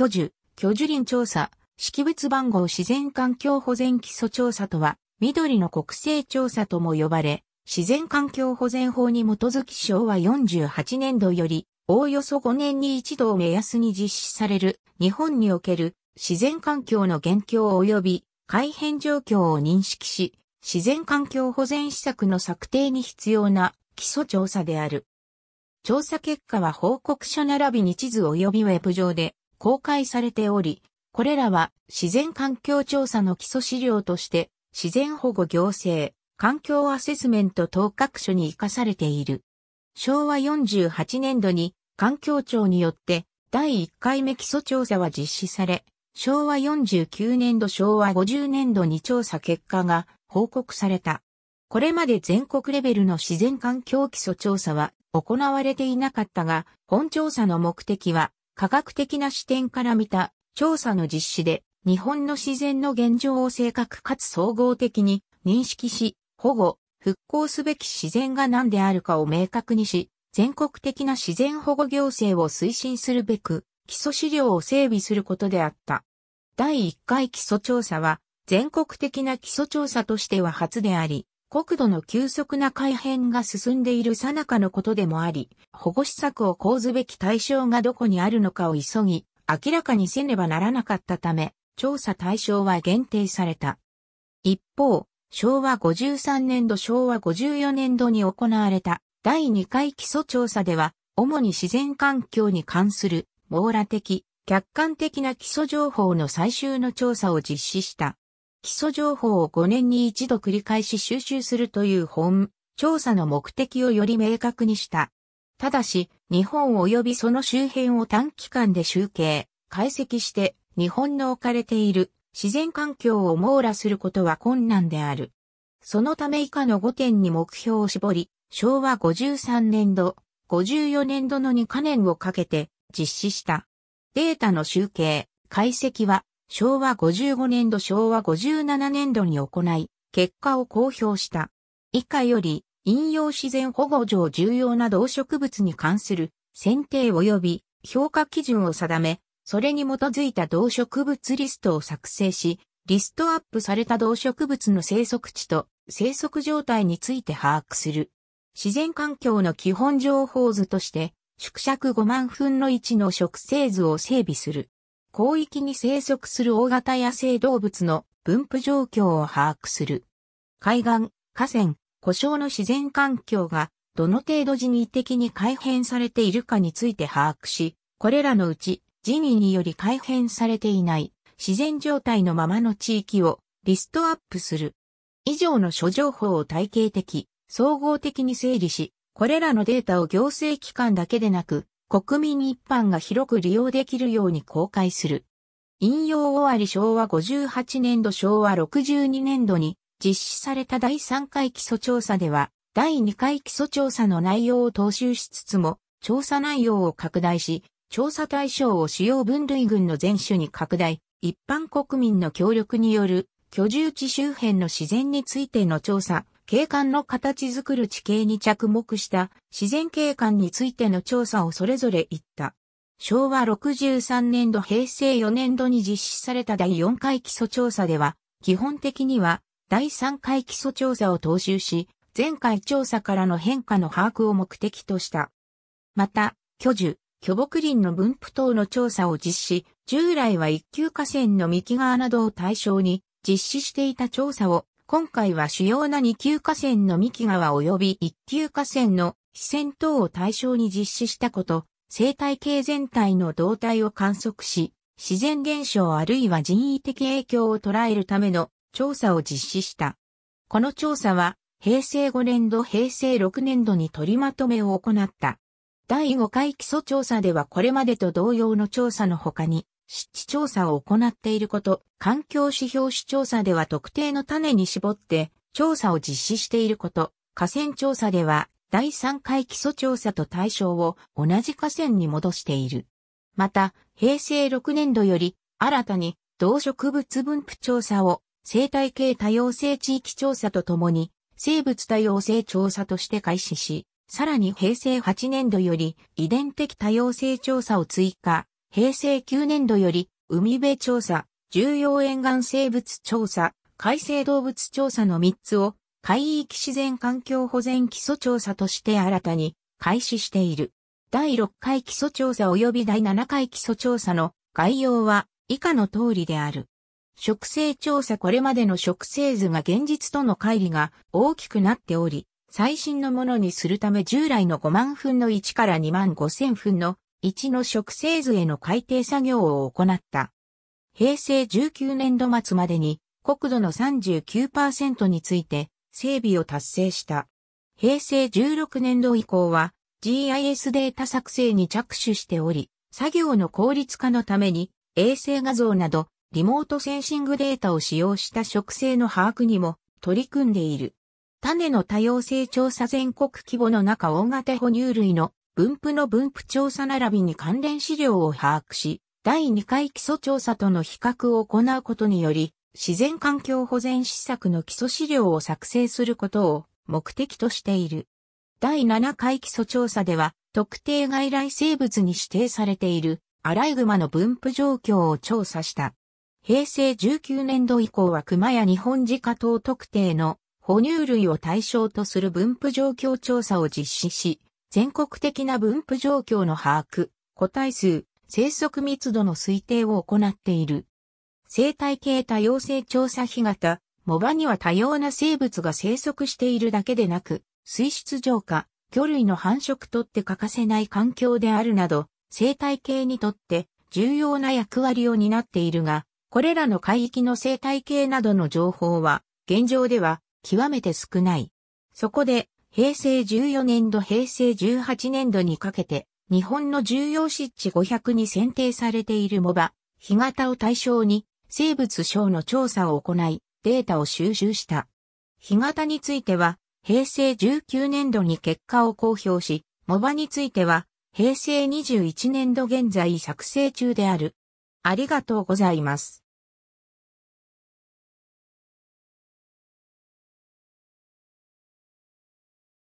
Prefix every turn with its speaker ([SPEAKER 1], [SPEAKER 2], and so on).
[SPEAKER 1] 居住、居住林調査、識別番号自然環境保全基礎調査とは、緑の国勢調査とも呼ばれ、自然環境保全法に基づき昭和48年度より、おおよそ5年に一度を目安に実施される、日本における自然環境の現況及び改変状況を認識し、自然環境保全施策の策定に必要な基礎調査である。調査結果は報告書並びに地図及びウェブ上で公開されており、これらは自然環境調査の基礎資料として自然保護行政、環境アセスメント等各所に活かされている。昭和48年度に環境庁によって第1回目基礎調査は実施され、昭和49年度昭和50年度に調査結果が報告された。これまで全国レベルの自然環境基礎調査は行われていなかったが、本調査の目的は科学的な視点から見た調査の実施で日本の自然の現状を正確かつ総合的に認識し、保護、復興すべき自然が何であるかを明確にし、全国的な自然保護行政を推進するべく、基礎資料を整備することであった。第1回基礎調査は、全国的な基礎調査としては初であり、国土の急速な改変が進んでいる最中のことでもあり、保護施策を講ずべき対象がどこにあるのかを急ぎ、明らかにせねばならなかったため、調査対象は限定された。一方、昭和53年度昭和54年度に行われた第2回基礎調査では、主に自然環境に関する網羅的、客観的な基礎情報の最終の調査を実施した。基礎情報を5年に一度繰り返し収集するという本、調査の目的をより明確にした。ただし、日本及びその周辺を短期間で集計、解析して、日本の置かれている自然環境を網羅することは困難である。そのため以下の5点に目標を絞り、昭和53年度、54年度の2カ年をかけて実施した。データの集計、解析は昭和55年度昭和57年度に行い、結果を公表した。以下より、引用自然保護上重要な動植物に関する選定及び評価基準を定め、それに基づいた動植物リストを作成し、リストアップされた動植物の生息地と生息状態について把握する。自然環境の基本情報図として、縮尺5万分の1の植生図を整備する。広域に生息する大型野生動物の分布状況を把握する。海岸、河川、故障の自然環境がどの程度人為的に改変されているかについて把握し、これらのうち人為により改変されていない自然状態のままの地域をリストアップする。以上の諸情報を体系的、総合的に整理し、これらのデータを行政機関だけでなく国民一般が広く利用できるように公開する。引用終わり昭和58年度昭和62年度に実施された第3回基礎調査では、第2回基礎調査の内容を踏襲しつつも、調査内容を拡大し、調査対象を主要分類群の全種に拡大、一般国民の協力による居住地周辺の自然についての調査、景観の形づくる地形に着目した自然景観についての調査をそれぞれ行った。昭和63年度平成4年度に実施された第4回基礎調査では、基本的には第3回基礎調査を踏襲し、前回調査からの変化の把握を目的とした。また、巨樹、巨木林の分布等の調査を実施、従来は一級河川の幹側などを対象に実施していた調査を今回は主要な2級河川の三木川及び1級河川の四川等を対象に実施したこと、生態系全体の動態を観測し、自然現象あるいは人為的影響を捉えるための調査を実施した。この調査は、平成5年度平成6年度に取りまとめを行った。第5回基礎調査ではこれまでと同様の調査の他に、湿地調査を行っていること、環境指標市調査では特定の種に絞って調査を実施していること、河川調査では第3回基礎調査と対象を同じ河川に戻している。また、平成6年度より新たに動植物分布調査を生態系多様性地域調査とともに生物多様性調査として開始し、さらに平成8年度より遺伝的多様性調査を追加、平成9年度より、海辺調査、重要沿岸生物調査、海生動物調査の3つを、海域自然環境保全基礎調査として新たに開始している。第6回基礎調査及び第7回基礎調査の概要は以下の通りである。植生調査これまでの植生図が現実との乖離が大きくなっており、最新のものにするため従来の5万分の1から2万5千分の1の植生図への改定作業を行った。平成19年度末までに国土の39%について整備を達成した。平成16年度以降は GIS データ作成に着手しており、作業の効率化のために衛星画像などリモートセンシングデータを使用した植生の把握にも取り組んでいる。種の多様性調査全国規模の中大型哺乳類の分布の分布調査並びに関連資料を把握し、第2回基礎調査との比較を行うことにより、自然環境保全施策の基礎資料を作成することを目的としている。第7回基礎調査では、特定外来生物に指定されているアライグマの分布状況を調査した。平成19年度以降は熊や日本自家等特定の哺乳類を対象とする分布状況調査を実施し、全国的な分布状況の把握、個体数、生息密度の推定を行っている。生態系多様性調査干潟、藻場には多様な生物が生息しているだけでなく、水質浄化、魚類の繁殖とって欠かせない環境であるなど、生態系にとって重要な役割を担っているが、これらの海域の生態系などの情報は、現状では極めて少ない。そこで、平成14年度平成18年度にかけて、日本の重要湿地500に選定されている藻場、干潟を対象に、生物省の調査を行い、データを収集した。干潟については、平成19年度に結果を公表し、藻場については、平成21年度現在作成中である。ありがとうございます。